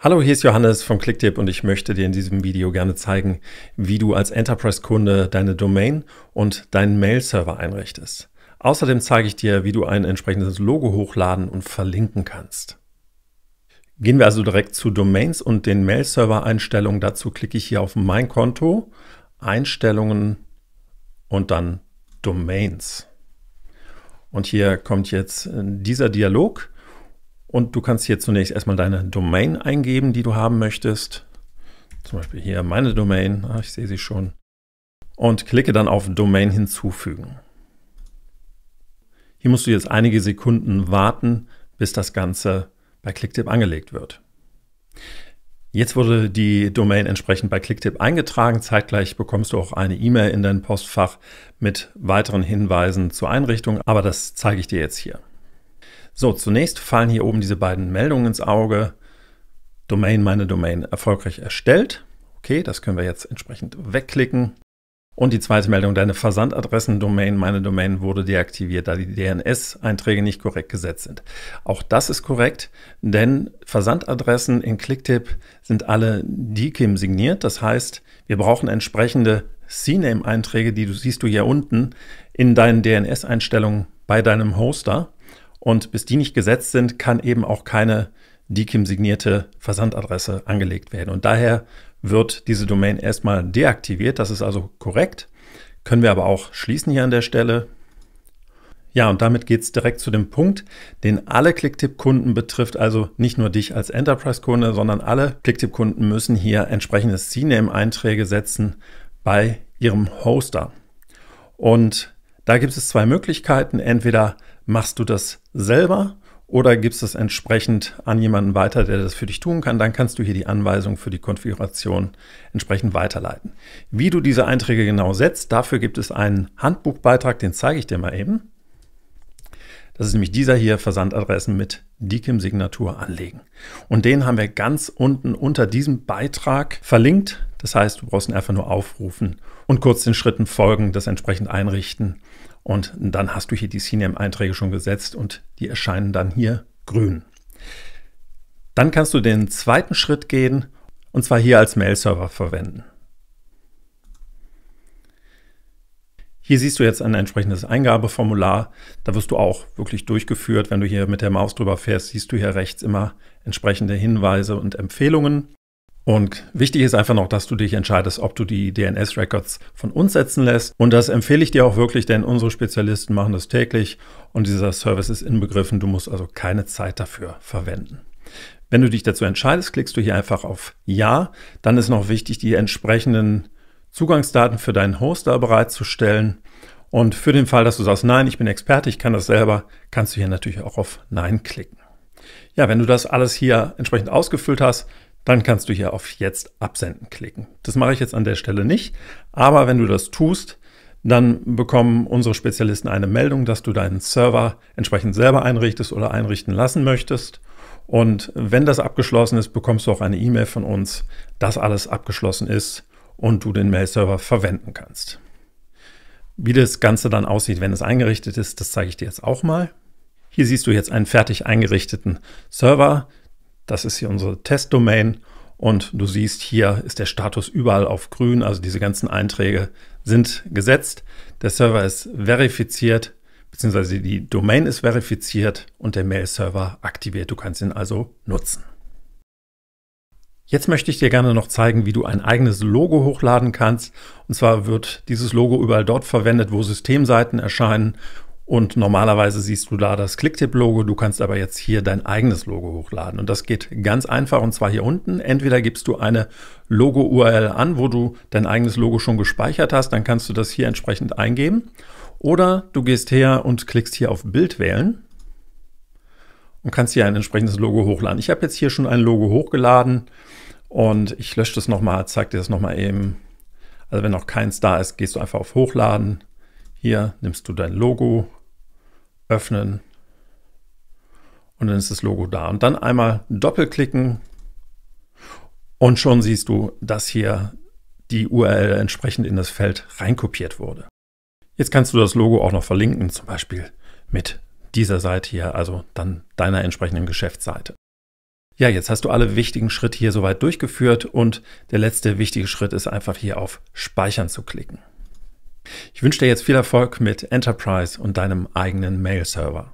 Hallo, hier ist Johannes vom Clicktip und ich möchte dir in diesem Video gerne zeigen, wie du als Enterprise-Kunde deine Domain und deinen Mail-Server einrichtest. Außerdem zeige ich dir, wie du ein entsprechendes Logo hochladen und verlinken kannst. Gehen wir also direkt zu Domains und den Mail-Server-Einstellungen. Dazu klicke ich hier auf Mein Konto, Einstellungen und dann Domains. Und hier kommt jetzt dieser Dialog. Und du kannst hier zunächst erstmal deine Domain eingeben, die du haben möchtest. Zum Beispiel hier meine Domain, ah, ich sehe sie schon. Und klicke dann auf Domain hinzufügen. Hier musst du jetzt einige Sekunden warten, bis das Ganze bei Clicktip angelegt wird. Jetzt wurde die Domain entsprechend bei Clicktip eingetragen. Zeitgleich bekommst du auch eine E-Mail in dein Postfach mit weiteren Hinweisen zur Einrichtung, aber das zeige ich dir jetzt hier. So, zunächst fallen hier oben diese beiden Meldungen ins Auge. Domain, meine Domain erfolgreich erstellt. Okay, das können wir jetzt entsprechend wegklicken. Und die zweite Meldung, deine Versandadressen-Domain, meine Domain wurde deaktiviert, da die DNS-Einträge nicht korrekt gesetzt sind. Auch das ist korrekt, denn Versandadressen in Clicktip sind alle DKIM signiert. Das heißt, wir brauchen entsprechende CNAME-Einträge, die du siehst du hier unten in deinen DNS-Einstellungen bei deinem Hoster. Und bis die nicht gesetzt sind, kann eben auch keine DKIM-signierte Versandadresse angelegt werden. Und daher wird diese Domain erstmal deaktiviert. Das ist also korrekt. Können wir aber auch schließen hier an der Stelle. Ja, und damit geht es direkt zu dem Punkt, den alle Clicktip-Kunden betrifft, also nicht nur dich als Enterprise-Kunde, sondern alle Clicktip-Kunden müssen hier entsprechende CNAME-Einträge setzen bei ihrem Hoster. Und da gibt es zwei Möglichkeiten. Entweder machst du das selber oder gibst es entsprechend an jemanden weiter, der das für dich tun kann. Dann kannst du hier die Anweisung für die Konfiguration entsprechend weiterleiten. Wie du diese Einträge genau setzt, dafür gibt es einen Handbuchbeitrag, den zeige ich dir mal eben. Das ist nämlich dieser hier, Versandadressen mit DKIM-Signatur anlegen. Und den haben wir ganz unten unter diesem Beitrag verlinkt. Das heißt, du brauchst ihn einfach nur aufrufen und kurz den Schritten folgen, das entsprechend einrichten und dann hast du hier die CNAME-Einträge schon gesetzt und die erscheinen dann hier grün. Dann kannst du den zweiten Schritt gehen und zwar hier als Mail-Server verwenden. Hier siehst du jetzt ein entsprechendes Eingabeformular. Da wirst du auch wirklich durchgeführt. Wenn du hier mit der Maus drüber fährst, siehst du hier rechts immer entsprechende Hinweise und Empfehlungen. Und wichtig ist einfach noch, dass du dich entscheidest, ob du die DNS-Records von uns setzen lässt. Und das empfehle ich dir auch wirklich, denn unsere Spezialisten machen das täglich und dieser Service ist inbegriffen. Du musst also keine Zeit dafür verwenden. Wenn du dich dazu entscheidest, klickst du hier einfach auf Ja. Dann ist noch wichtig, die entsprechenden Zugangsdaten für deinen Hoster bereitzustellen. Und für den Fall, dass du sagst, nein, ich bin Experte, ich kann das selber, kannst du hier natürlich auch auf Nein klicken. Ja, wenn du das alles hier entsprechend ausgefüllt hast, dann kannst du hier auf Jetzt absenden klicken. Das mache ich jetzt an der Stelle nicht, aber wenn du das tust, dann bekommen unsere Spezialisten eine Meldung, dass du deinen Server entsprechend selber einrichtest oder einrichten lassen möchtest. Und wenn das abgeschlossen ist, bekommst du auch eine E-Mail von uns, dass alles abgeschlossen ist und du den Mail-Server verwenden kannst. Wie das Ganze dann aussieht, wenn es eingerichtet ist, das zeige ich dir jetzt auch mal. Hier siehst du jetzt einen fertig eingerichteten Server. Das ist hier unsere Testdomain und du siehst, hier ist der Status überall auf grün, also diese ganzen Einträge sind gesetzt. Der Server ist verifiziert, beziehungsweise die Domain ist verifiziert und der Mail-Server aktiviert. Du kannst ihn also nutzen. Jetzt möchte ich dir gerne noch zeigen, wie du ein eigenes Logo hochladen kannst. Und zwar wird dieses Logo überall dort verwendet, wo Systemseiten erscheinen, und normalerweise siehst du da das Clicktip-Logo, du kannst aber jetzt hier dein eigenes Logo hochladen. Und das geht ganz einfach und zwar hier unten. Entweder gibst du eine Logo-URL an, wo du dein eigenes Logo schon gespeichert hast, dann kannst du das hier entsprechend eingeben. Oder du gehst her und klickst hier auf Bild wählen und kannst hier ein entsprechendes Logo hochladen. Ich habe jetzt hier schon ein Logo hochgeladen und ich lösche das nochmal, zeige dir das nochmal eben. Also wenn noch keins da ist, gehst du einfach auf Hochladen. Hier nimmst du dein Logo, öffnen und dann ist das Logo da. Und dann einmal doppelklicken und schon siehst du, dass hier die URL entsprechend in das Feld reinkopiert wurde. Jetzt kannst du das Logo auch noch verlinken, zum Beispiel mit dieser Seite hier, also dann deiner entsprechenden Geschäftsseite. Ja, jetzt hast du alle wichtigen Schritte hier soweit durchgeführt und der letzte wichtige Schritt ist einfach hier auf Speichern zu klicken. Ich wünsche dir jetzt viel Erfolg mit Enterprise und deinem eigenen Mail-Server.